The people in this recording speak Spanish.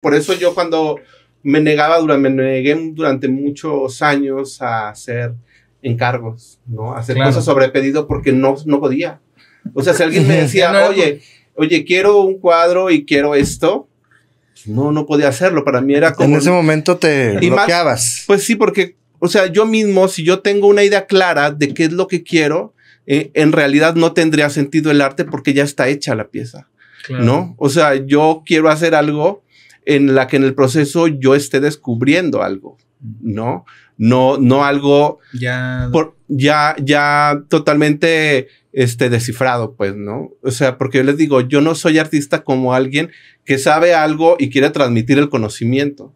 Por eso yo cuando me negaba, durante, me negué durante muchos años a hacer encargos, ¿no? A hacer cosas sobre pedido porque no, no podía. O sea, si alguien me decía, oye, oye, quiero un cuadro y quiero esto, pues no, no podía hacerlo. Para mí era como... En ese momento te bloqueabas. pues sí, porque, o sea, yo mismo, si yo tengo una idea clara de qué es lo que quiero, eh, en realidad no tendría sentido el arte porque ya está hecha la pieza, ¿no? O sea, yo quiero hacer algo en la que en el proceso yo esté descubriendo algo, ¿no? No, no algo ya, ya, ya totalmente este, descifrado, pues, ¿no? O sea, porque yo les digo, yo no soy artista como alguien que sabe algo y quiere transmitir el conocimiento.